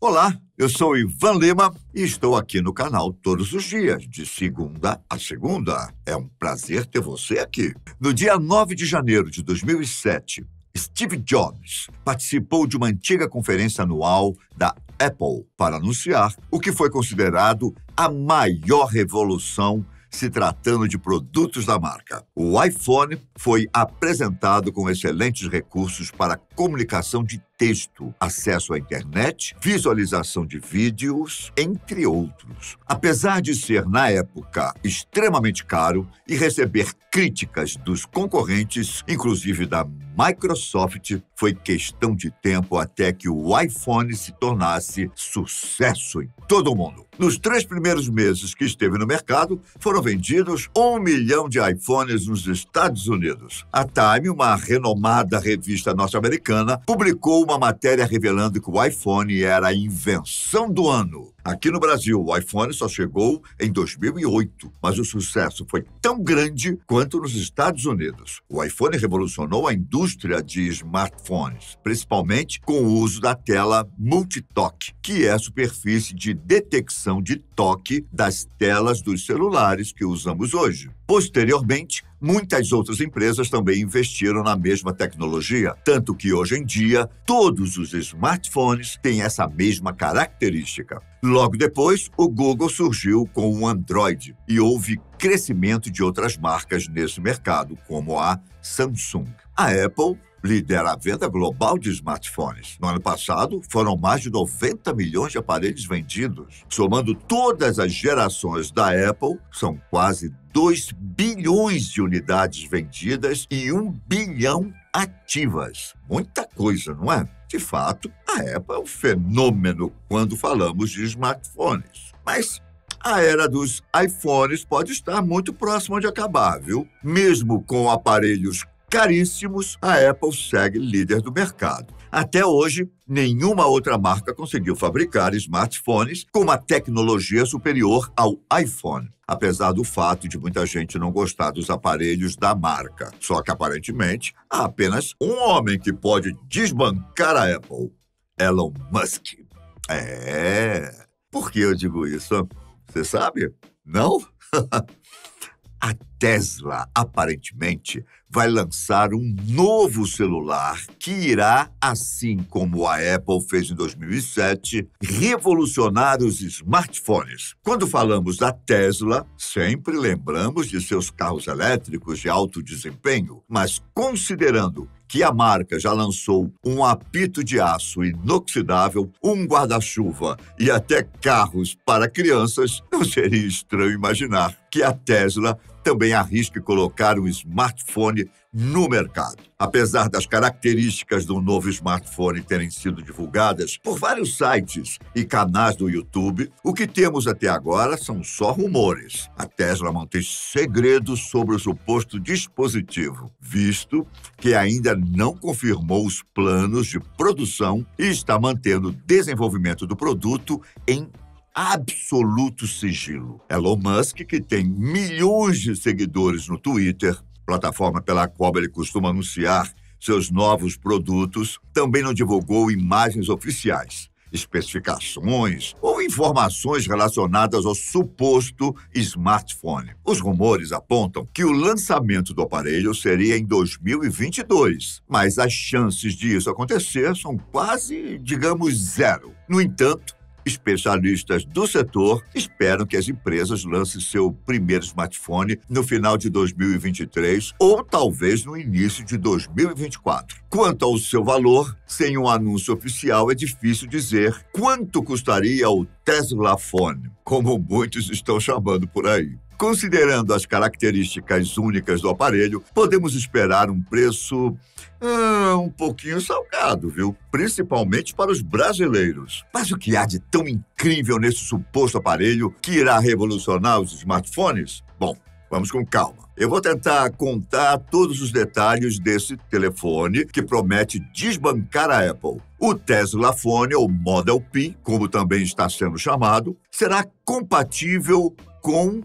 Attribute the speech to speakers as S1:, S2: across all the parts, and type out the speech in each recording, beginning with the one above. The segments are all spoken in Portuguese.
S1: Olá, eu sou Ivan Lima e estou aqui no canal todos os dias, de segunda a segunda. É um prazer ter você aqui. No dia 9 de janeiro de 2007, Steve Jobs participou de uma antiga conferência anual da Apple para anunciar o que foi considerado a maior revolução se tratando de produtos da marca. O iPhone foi apresentado com excelentes recursos para comunicação de texto, acesso à internet, visualização de vídeos, entre outros. Apesar de ser, na época, extremamente caro e receber críticas dos concorrentes, inclusive da Microsoft, foi questão de tempo até que o iPhone se tornasse sucesso em todo o mundo. Nos três primeiros meses que esteve no mercado, foram vendidos um milhão de iPhones nos Estados Unidos. A Time, uma renomada revista norte-americana, americana publicou uma matéria revelando que o iPhone era a invenção do ano. Aqui no Brasil, o iPhone só chegou em 2008, mas o sucesso foi tão grande quanto nos Estados Unidos. O iPhone revolucionou a indústria de smartphones, principalmente com o uso da tela multitoque, que é a superfície de detecção de toque das telas dos celulares que usamos hoje. Posteriormente, muitas outras empresas também investiram na mesma tecnologia, tanto que hoje em dia todos os smartphones têm essa mesma característica. Logo depois, o Google surgiu com o Android e houve crescimento de outras marcas nesse mercado, como a Samsung. A Apple lidera a venda global de smartphones. No ano passado, foram mais de 90 milhões de aparelhos vendidos. Somando todas as gerações da Apple, são quase 2 bilhões de unidades vendidas e 1 bilhão ativas. Muita coisa, não é? De fato, a Apple é um fenômeno quando falamos de smartphones. Mas a era dos iPhones pode estar muito próxima de acabar, viu? Mesmo com aparelhos caríssimos, a Apple segue líder do mercado. Até hoje, nenhuma outra marca conseguiu fabricar smartphones com uma tecnologia superior ao iPhone, apesar do fato de muita gente não gostar dos aparelhos da marca. Só que aparentemente há apenas um homem que pode desbancar a Apple: Elon Musk. É. Por que eu digo isso? Você sabe? Não? Tesla aparentemente vai lançar um novo celular que irá, assim como a Apple fez em 2007, revolucionar os smartphones. Quando falamos da Tesla, sempre lembramos de seus carros elétricos de alto desempenho, mas considerando que a marca já lançou um apito de aço inoxidável, um guarda-chuva e até carros para crianças, não seria estranho imaginar que a Tesla também arrisque colocar um smartphone no mercado. Apesar das características do novo smartphone terem sido divulgadas por vários sites e canais do YouTube, o que temos até agora são só rumores. A Tesla mantém segredos sobre o suposto dispositivo, visto que ainda não confirmou os planos de produção e está mantendo o desenvolvimento do produto em absoluto sigilo. Elon Musk, que tem milhões de seguidores no Twitter, plataforma pela qual ele costuma anunciar seus novos produtos, também não divulgou imagens oficiais, especificações ou informações relacionadas ao suposto smartphone. Os rumores apontam que o lançamento do aparelho seria em 2022, mas as chances disso acontecer são quase, digamos, zero. No entanto, Especialistas do setor esperam que as empresas lancem seu primeiro smartphone no final de 2023 ou talvez no início de 2024. Quanto ao seu valor, sem um anúncio oficial é difícil dizer quanto custaria o Tesla Phone, como muitos estão chamando por aí. Considerando as características únicas do aparelho, podemos esperar um preço ah, um pouquinho salgado, viu? Principalmente para os brasileiros. Mas o que há de tão incrível nesse suposto aparelho que irá revolucionar os smartphones? Bom, Vamos com calma. Eu vou tentar contar todos os detalhes desse telefone que promete desbancar a Apple. O Tesla Phone, ou Model P, como também está sendo chamado, será compatível com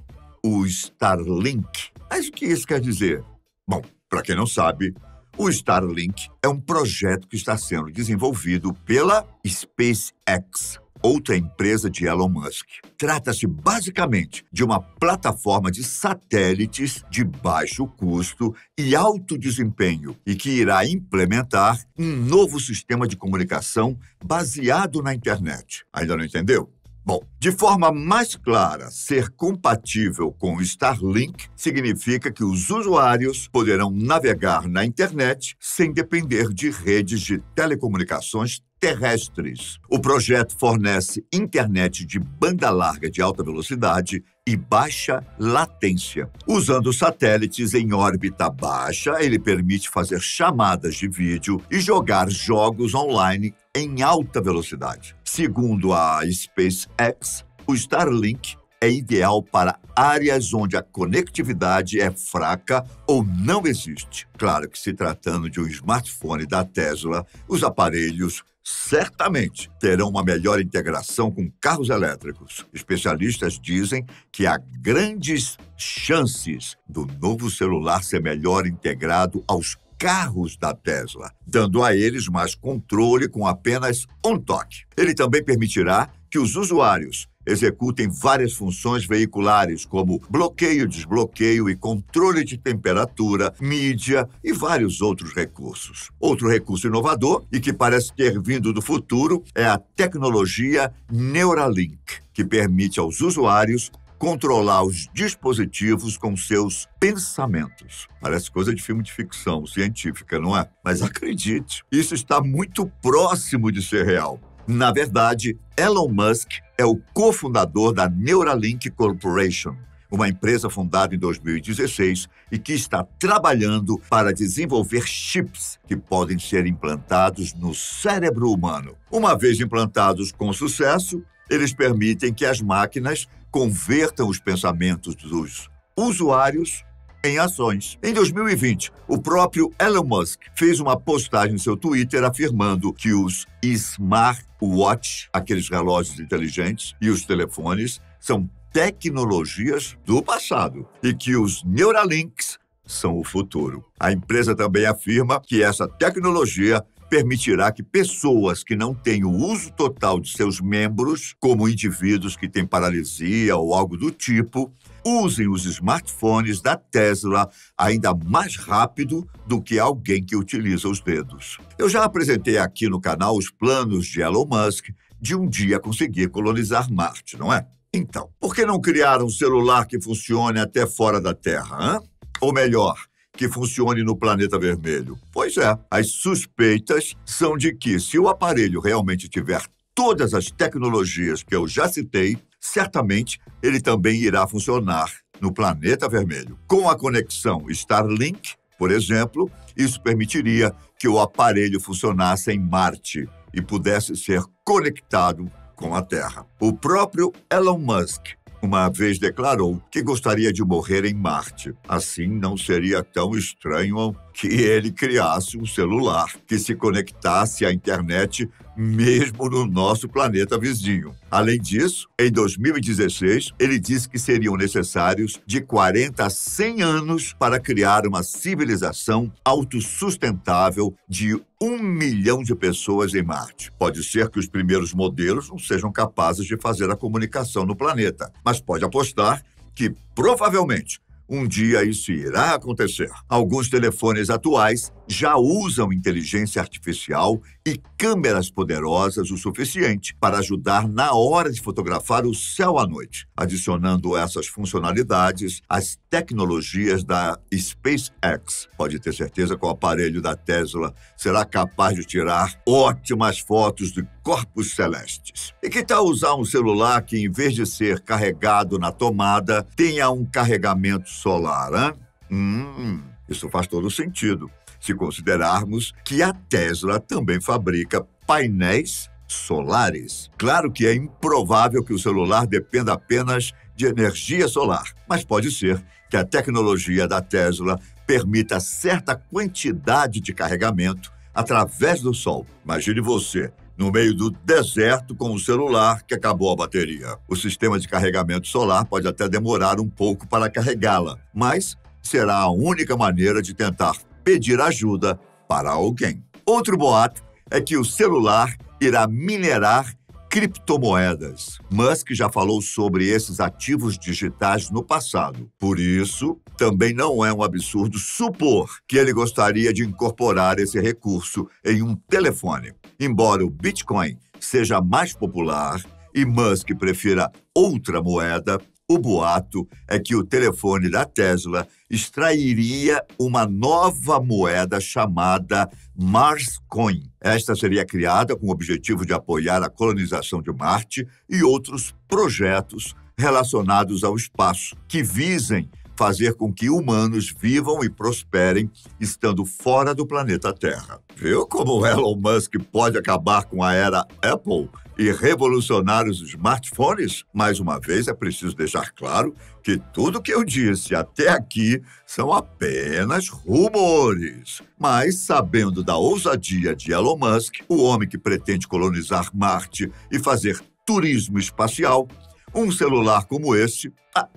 S1: o Starlink. Mas é o que isso quer dizer? Bom, para quem não sabe, o Starlink é um projeto que está sendo desenvolvido pela SpaceX, outra empresa de Elon Musk. Trata-se basicamente de uma plataforma de satélites de baixo custo e alto desempenho e que irá implementar um novo sistema de comunicação baseado na internet. Ainda não entendeu? Bom, de forma mais clara, ser compatível com o Starlink significa que os usuários poderão navegar na internet sem depender de redes de telecomunicações terrestres. O projeto fornece internet de banda larga de alta velocidade e baixa latência. Usando satélites em órbita baixa, ele permite fazer chamadas de vídeo e jogar jogos online em alta velocidade. Segundo a SpaceX, o Starlink é ideal para áreas onde a conectividade é fraca ou não existe. Claro que, se tratando de um smartphone da Tesla, os aparelhos certamente terão uma melhor integração com carros elétricos. Especialistas dizem que há grandes chances do novo celular ser melhor integrado aos carros da Tesla, dando a eles mais controle com apenas um toque. Ele também permitirá que os usuários executem várias funções veiculares, como bloqueio, desbloqueio e controle de temperatura, mídia e vários outros recursos. Outro recurso inovador e que parece ter vindo do futuro é a tecnologia Neuralink, que permite aos usuários controlar os dispositivos com seus pensamentos. Parece coisa de filme de ficção científica, não é? Mas acredite, isso está muito próximo de ser real. Na verdade, Elon Musk é o cofundador da Neuralink Corporation, uma empresa fundada em 2016 e que está trabalhando para desenvolver chips que podem ser implantados no cérebro humano. Uma vez implantados com sucesso, eles permitem que as máquinas convertam os pensamentos dos usuários em ações. Em 2020, o próprio Elon Musk fez uma postagem no seu Twitter afirmando que os smartwatch, aqueles relógios inteligentes, e os telefones são tecnologias do passado e que os Neuralinks são o futuro. A empresa também afirma que essa tecnologia permitirá que pessoas que não têm o uso total de seus membros, como indivíduos que têm paralisia ou algo do tipo, usem os smartphones da Tesla ainda mais rápido do que alguém que utiliza os dedos. Eu já apresentei aqui no canal os planos de Elon Musk de um dia conseguir colonizar Marte, não é? Então, por que não criar um celular que funcione até fora da Terra? Hein? Ou melhor, que funcione no planeta vermelho? Pois é, as suspeitas são de que, se o aparelho realmente tiver todas as tecnologias que eu já citei, certamente ele também irá funcionar no planeta vermelho. Com a conexão Starlink, por exemplo, isso permitiria que o aparelho funcionasse em Marte e pudesse ser conectado com a Terra. O próprio Elon Musk uma vez declarou que gostaria de morrer em Marte. Assim, não seria tão estranho que ele criasse um celular que se conectasse à internet mesmo no nosso planeta vizinho. Além disso, em 2016, ele disse que seriam necessários de 40 a 100 anos para criar uma civilização autossustentável de um milhão de pessoas em Marte. Pode ser que os primeiros modelos não sejam capazes de fazer a comunicação no planeta, mas pode apostar que provavelmente um dia isso irá acontecer. Alguns telefones atuais já usam inteligência artificial e câmeras poderosas o suficiente para ajudar na hora de fotografar o céu à noite, adicionando essas funcionalidades às tecnologias da SpaceX. Pode ter certeza que o aparelho da Tesla será capaz de tirar ótimas fotos de corpos celestes. E que tal usar um celular que, em vez de ser carregado na tomada, tenha um carregamento solar, hein? Hum, isso faz todo sentido se considerarmos que a Tesla também fabrica painéis solares. Claro que é improvável que o celular dependa apenas de energia solar, mas pode ser que a tecnologia da Tesla permita certa quantidade de carregamento através do sol. Imagine você no meio do deserto com o celular que acabou a bateria. O sistema de carregamento solar pode até demorar um pouco para carregá-la, mas será a única maneira de tentar pedir ajuda para alguém. Outro boato é que o celular irá minerar criptomoedas. Musk já falou sobre esses ativos digitais no passado. Por isso, também não é um absurdo supor que ele gostaria de incorporar esse recurso em um telefone. Embora o Bitcoin seja mais popular e Musk prefira outra moeda, o boato é que o telefone da Tesla extrairia uma nova moeda chamada Mars Coin. Esta seria criada com o objetivo de apoiar a colonização de Marte e outros projetos relacionados ao espaço que visem fazer com que humanos vivam e prosperem estando fora do planeta Terra. Viu como o Elon Musk pode acabar com a era Apple? e revolucionários smartphones? Mais uma vez, é preciso deixar claro que tudo que eu disse até aqui são apenas rumores. Mas, sabendo da ousadia de Elon Musk, o homem que pretende colonizar Marte e fazer turismo espacial, um celular como esse ah,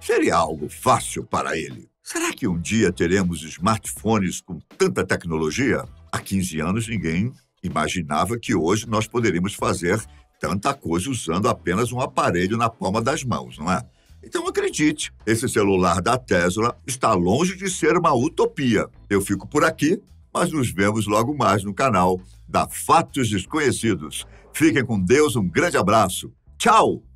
S1: seria algo fácil para ele. Será que um dia teremos smartphones com tanta tecnologia? Há 15 anos ninguém imaginava que hoje nós poderíamos fazer tanta coisa usando apenas um aparelho na palma das mãos, não é? Então acredite, esse celular da Tesla está longe de ser uma utopia. Eu fico por aqui, mas nos vemos logo mais no canal da Fatos Desconhecidos. Fiquem com Deus, um grande abraço. Tchau!